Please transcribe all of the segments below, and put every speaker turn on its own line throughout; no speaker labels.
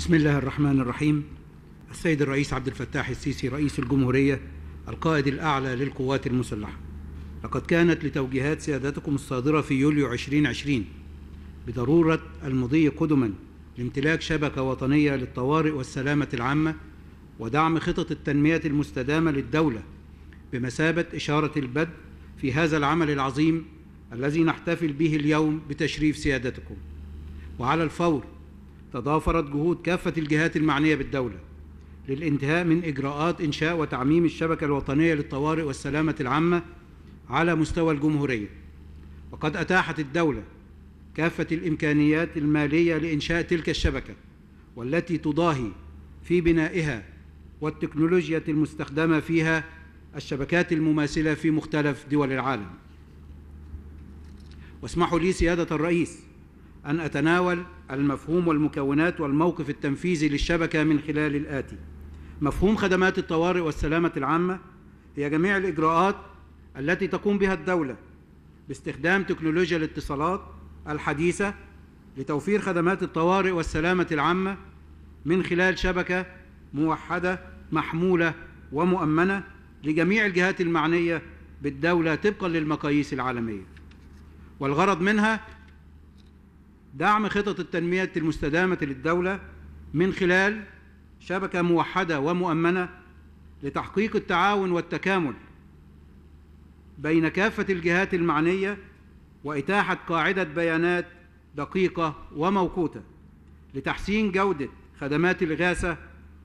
بسم الله الرحمن الرحيم السيد الرئيس عبد الفتاح السيسي رئيس الجمهورية القائد الأعلى للقوات المسلحة لقد كانت لتوجيهات سيادتكم الصادرة في يوليو 2020 بضرورة المضي قدما لامتلاك شبكة وطنية للطوارئ والسلامة العامة ودعم خطط التنمية المستدامة للدولة بمثابة إشارة البدء في هذا العمل العظيم الذي نحتفل به اليوم بتشريف سيادتكم وعلى الفور تضافرت جهود كافة الجهات المعنية بالدولة للانتهاء من إجراءات إنشاء وتعميم الشبكة الوطنية للطوارئ والسلامة العامة على مستوى الجمهورية وقد أتاحت الدولة كافة الإمكانيات المالية لإنشاء تلك الشبكة والتي تضاهي في بنائها والتكنولوجيا المستخدمة فيها الشبكات المماثلة في مختلف دول العالم واسمحوا لي سيادة الرئيس أن أتناول المفهوم والمكونات والموقف التنفيذي للشبكة من خلال الآتي مفهوم خدمات الطوارئ والسلامة العامة هي جميع الإجراءات التي تقوم بها الدولة باستخدام تكنولوجيا الاتصالات الحديثة لتوفير خدمات الطوارئ والسلامة العامة من خلال شبكة موحدة محمولة ومؤمنة لجميع الجهات المعنية بالدولة طبقا للمقاييس العالمية والغرض منها دعم خطط التنمية المستدامة للدولة من خلال شبكة موحدة ومؤمنة لتحقيق التعاون والتكامل بين كافة الجهات المعنية وإتاحة قاعدة بيانات دقيقة وموقوتة لتحسين جودة خدمات الإغاثة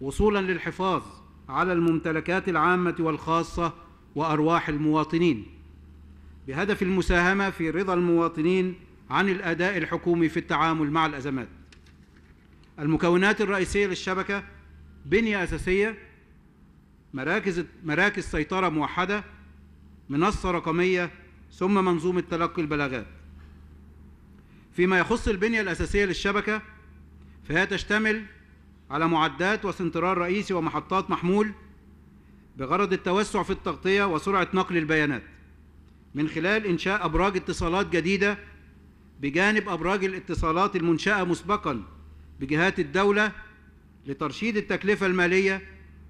وصولا للحفاظ على الممتلكات العامة والخاصة وأرواح المواطنين بهدف المساهمة في رضا المواطنين عن الأداء الحكومي في التعامل مع الأزمات المكونات الرئيسية للشبكة بنية أساسية مراكز, مراكز سيطرة موحدة منصة رقمية ثم منظومة تلقي البلاغات فيما يخص البنية الأساسية للشبكة فهي تشتمل على معدات وسنترال رئيسي ومحطات محمول بغرض التوسع في التغطية وسرعة نقل البيانات من خلال إنشاء أبراج اتصالات جديدة بجانب أبراج الاتصالات المنشأة مسبقا بجهات الدولة لترشيد التكلفة المالية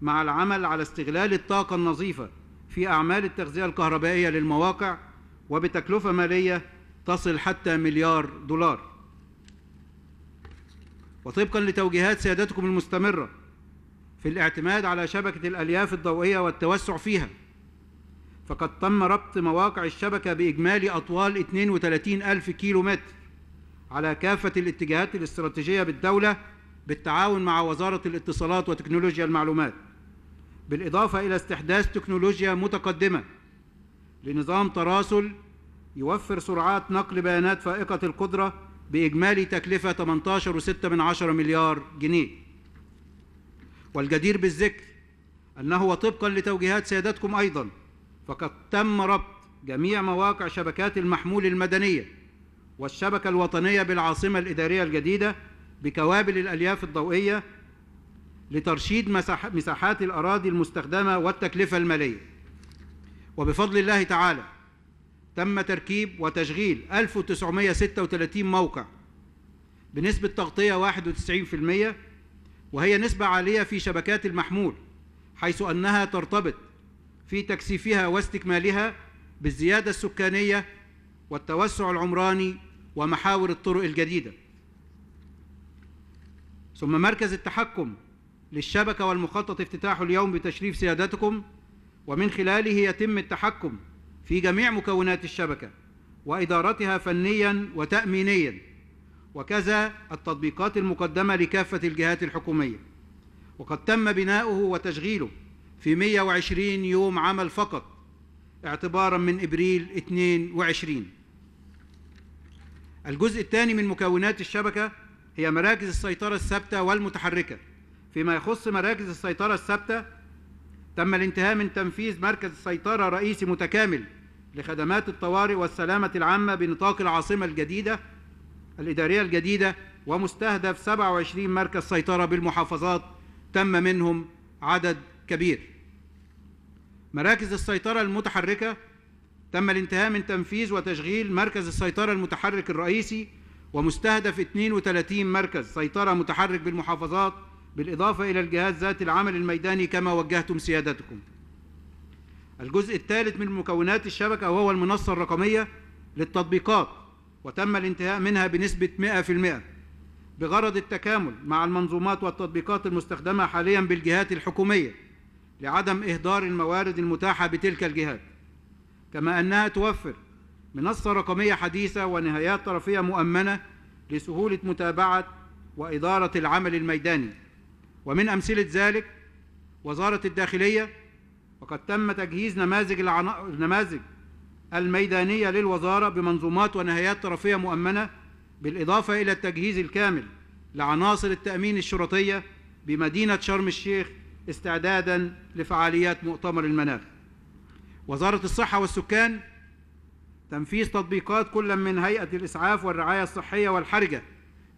مع العمل على استغلال الطاقة النظيفة في أعمال التغذية الكهربائية للمواقع وبتكلفة مالية تصل حتى مليار دولار وطبقا لتوجيهات سيادتكم المستمرة في الاعتماد على شبكة الألياف الضوئية والتوسع فيها فقد تم ربط مواقع الشبكة بإجمالي أطوال 32 ألف كيلو متر على كافة الاتجاهات الاستراتيجية بالدولة بالتعاون مع وزارة الاتصالات وتكنولوجيا المعلومات بالإضافة إلى استحداث تكنولوجيا متقدمة لنظام تراسل يوفر سرعات نقل بيانات فائقة القدرة بإجمالي تكلفة 18.6 مليار جنيه والجدير بالذكر أنه وطبقا لتوجيهات سيادتكم أيضاً فقد تم ربط جميع مواقع شبكات المحمول المدنية والشبكة الوطنية بالعاصمة الإدارية الجديدة بكوابل الألياف الضوئية لترشيد مساحات الأراضي المستخدمة والتكلفة المالية وبفضل الله تعالى تم تركيب وتشغيل 1936 موقع بنسبة تغطية 91% وهي نسبة عالية في شبكات المحمول حيث أنها ترتبط في تكثيفها واستكمالها بالزيادة السكانية والتوسع العمراني ومحاور الطرق الجديدة ثم مركز التحكم للشبكة والمخطط افتتاحه اليوم بتشريف سيادتكم ومن خلاله يتم التحكم في جميع مكونات الشبكة وإدارتها فنيا وتأمينيا وكذا التطبيقات المقدمة لكافة الجهات الحكومية وقد تم بناؤه وتشغيله في 120 يوم عمل فقط اعتبارا من ابريل 22 الجزء الثاني من مكونات الشبكه هي مراكز السيطره الثابته والمتحركه فيما يخص مراكز السيطره الثابته تم الانتهاء من تنفيذ مركز سيطره رئيسي متكامل لخدمات الطوارئ والسلامه العامه بنطاق العاصمه الجديده الاداريه الجديده ومستهدف 27 مركز سيطره بالمحافظات تم منهم عدد كبير مراكز السيطرة المتحركة تم الانتهاء من تنفيذ وتشغيل مركز السيطرة المتحرك الرئيسي ومستهدف 32 مركز سيطرة متحرك بالمحافظات بالإضافة إلى الجهاز ذات العمل الميداني كما وجهتم سيادتكم الجزء الثالث من مكونات الشبكة وهو المنصة الرقمية للتطبيقات وتم الانتهاء منها بنسبة 100% بغرض التكامل مع المنظومات والتطبيقات المستخدمة حاليا بالجهات الحكومية لعدم إهدار الموارد المتاحة بتلك الجهات كما أنها توفر منصة رقمية حديثة ونهايات طرفية مؤمنة لسهولة متابعة وإدارة العمل الميداني ومن أمثلة ذلك وزارة الداخلية وقد تم تجهيز نماذج العنا... النماذج الميدانية للوزارة بمنظومات ونهايات طرفية مؤمنة بالإضافة إلى التجهيز الكامل لعناصر التأمين الشرطية بمدينة شرم الشيخ استعدادا لفعاليات مؤتمر المناخ وزارة الصحة والسكان تنفيذ تطبيقات كل من هيئة الإسعاف والرعاية الصحية والحرجة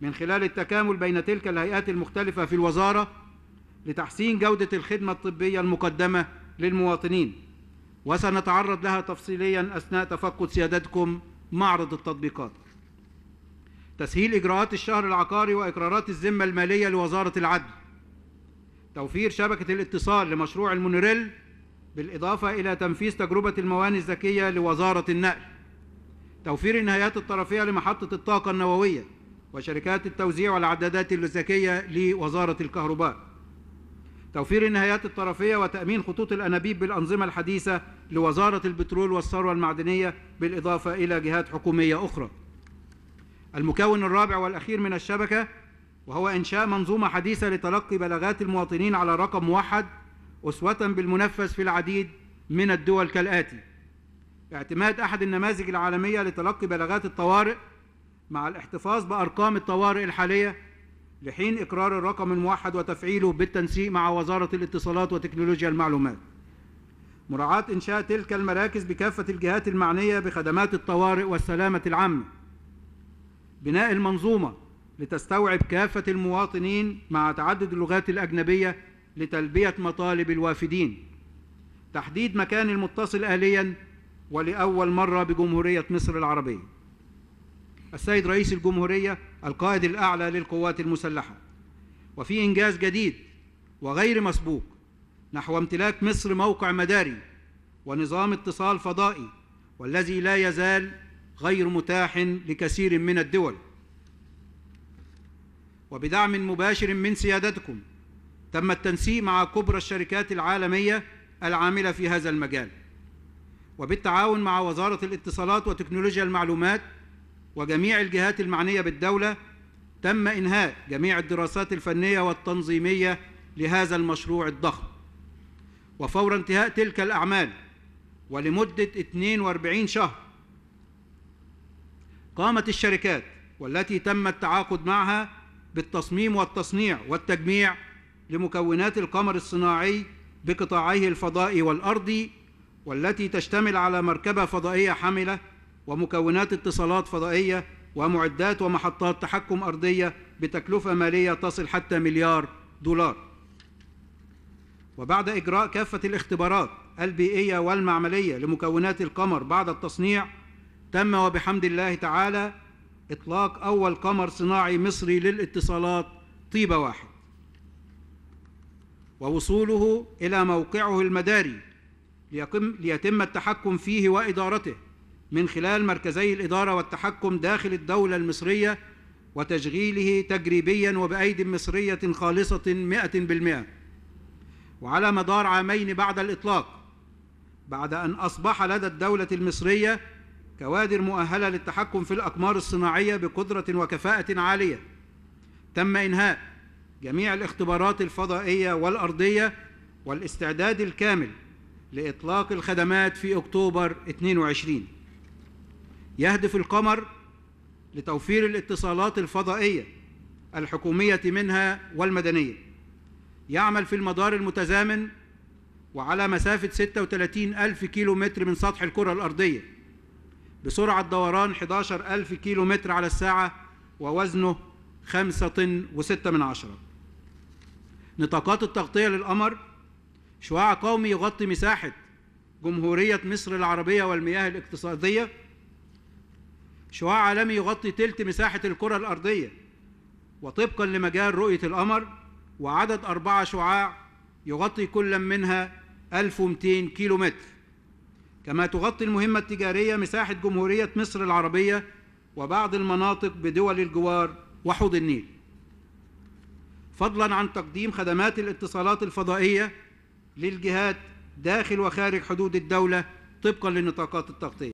من خلال التكامل بين تلك الهيئات المختلفة في الوزارة لتحسين جودة الخدمة الطبية المقدمة للمواطنين وسنتعرض لها تفصيليا أثناء تفقد سيادتكم معرض التطبيقات تسهيل إجراءات الشهر العقاري وإقرارات الذمة المالية لوزارة العدل توفير شبكة الاتصال لمشروع المونوريل بالإضافة إلى تنفيذ تجربة الموانئ الذكية لوزارة النقل توفير النهايات الطرفية لمحطة الطاقة النووية وشركات التوزيع والعدادات الذكية لوزارة الكهرباء توفير النهايات الطرفية وتأمين خطوط الأنابيب بالأنظمة الحديثة لوزارة البترول والثروة المعدنية بالإضافة إلى جهات حكومية أخرى المكون الرابع والأخير من الشبكة وهو إنشاء منظومة حديثة لتلقي بلاغات المواطنين على رقم موحد أسوة بالمنفذ في العديد من الدول كالآتي اعتماد أحد النماذج العالمية لتلقي بلاغات الطوارئ مع الاحتفاظ بأرقام الطوارئ الحالية لحين إقرار الرقم الموحد وتفعيله بالتنسيق مع وزارة الاتصالات وتكنولوجيا المعلومات مراعاة إنشاء تلك المراكز بكافة الجهات المعنية بخدمات الطوارئ والسلامة العامة بناء المنظومة لتستوعب كافة المواطنين مع تعدد اللغات الأجنبية لتلبية مطالب الوافدين تحديد مكان المتصل آلياً ولأول مرة بجمهورية مصر العربية السيد رئيس الجمهورية القائد الأعلى للقوات المسلحة وفي إنجاز جديد وغير مسبوق نحو امتلاك مصر موقع مداري ونظام اتصال فضائي والذي لا يزال غير متاح لكثير من الدول وبدعم مباشر من سيادتكم تم التنسيق مع كبرى الشركات العالمية العاملة في هذا المجال وبالتعاون مع وزارة الاتصالات وتكنولوجيا المعلومات وجميع الجهات المعنية بالدولة تم إنهاء جميع الدراسات الفنية والتنظيمية لهذا المشروع الضخم وفور انتهاء تلك الأعمال ولمدة 42 شهر قامت الشركات والتي تم التعاقد معها بالتصميم والتصنيع والتجميع لمكونات القمر الصناعي بقطاعيه الفضائي والأرضي والتي تشتمل على مركبة فضائية حاملة ومكونات اتصالات فضائية ومعدات ومحطات تحكم أرضية بتكلفة مالية تصل حتى مليار دولار وبعد إجراء كافة الاختبارات البيئية والمعملية لمكونات القمر بعد التصنيع تم وبحمد الله تعالى إطلاق أول قمر صناعي مصري للاتصالات طيبة واحد ووصوله إلى موقعه المداري ليقم ليتم التحكم فيه وإدارته من خلال مركزي الإدارة والتحكم داخل الدولة المصرية وتشغيله تجريبيا وبأيد مصرية خالصة مئة بالمئة وعلى مدار عامين بعد الإطلاق بعد أن أصبح لدى الدولة المصرية كوادر مؤهله للتحكم في الاقمار الصناعيه بقدره وكفاءه عاليه تم انهاء جميع الاختبارات الفضائيه والارضيه والاستعداد الكامل لاطلاق الخدمات في اكتوبر 22 يهدف القمر لتوفير الاتصالات الفضائيه الحكوميه منها والمدنيه يعمل في المدار المتزامن وعلى مسافه 36 ألف كيلو متر من سطح الكره الارضيه بسرعة دوران 11000 كيلو متر على الساعة ووزنه خمسة طن وستة من عشرة نطاقات التغطية للقمر شعاع قومي يغطي مساحة جمهورية مصر العربية والمياه الاقتصادية شعاع عالمي يغطي تلت مساحة الكرة الأرضية وطبقا لمجال رؤية القمر وعدد أربعة شعاع يغطي كل منها 1200 كيلو متر كما تغطي المهمة التجارية مساحة جمهورية مصر العربية وبعض المناطق بدول الجوار وحوض النيل فضلا عن تقديم خدمات الاتصالات الفضائية للجهات داخل وخارج حدود الدولة طبقا للنطاقات التغطية